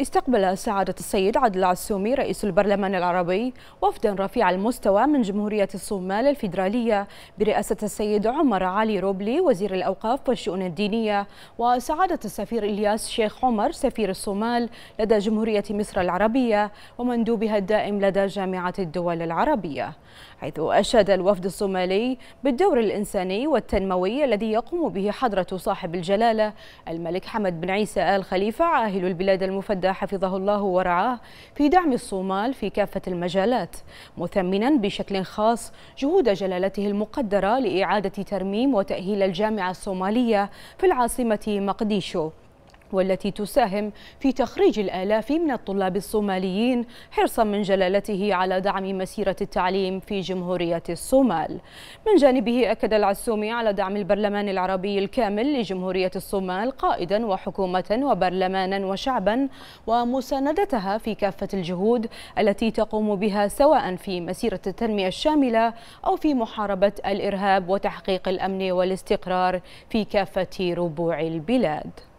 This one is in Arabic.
استقبل سعادة السيد عادل العسومي رئيس البرلمان العربي وفدا رفيع المستوى من جمهورية الصومال الفيدرالية برئاسة السيد عمر علي روبلي وزير الأوقاف والشؤون الدينية وسعادة السفير إلياس شيخ عمر سفير الصومال لدى جمهورية مصر العربية ومندوبها الدائم لدى جامعة الدول العربية حيث أشاد الوفد الصومالي بالدور الإنساني والتنموي الذي يقوم به حضرة صاحب الجلالة الملك حمد بن عيسى آل خليفة عاهل البلاد المفدى حمد حفظه الله ورعاه في دعم الصومال في كافة المجالات مثمنا بشكل خاص جهود جلالته المقدرة لإعادة ترميم وتأهيل الجامعة الصومالية في العاصمة مقديشو والتي تساهم في تخريج الآلاف من الطلاب الصوماليين حرصا من جلالته على دعم مسيرة التعليم في جمهورية الصومال من جانبه أكد العسومي على دعم البرلمان العربي الكامل لجمهورية الصومال قائدا وحكومة وبرلمانا وشعبا ومساندتها في كافة الجهود التي تقوم بها سواء في مسيرة التنمية الشاملة أو في محاربة الإرهاب وتحقيق الأمن والاستقرار في كافة ربوع البلاد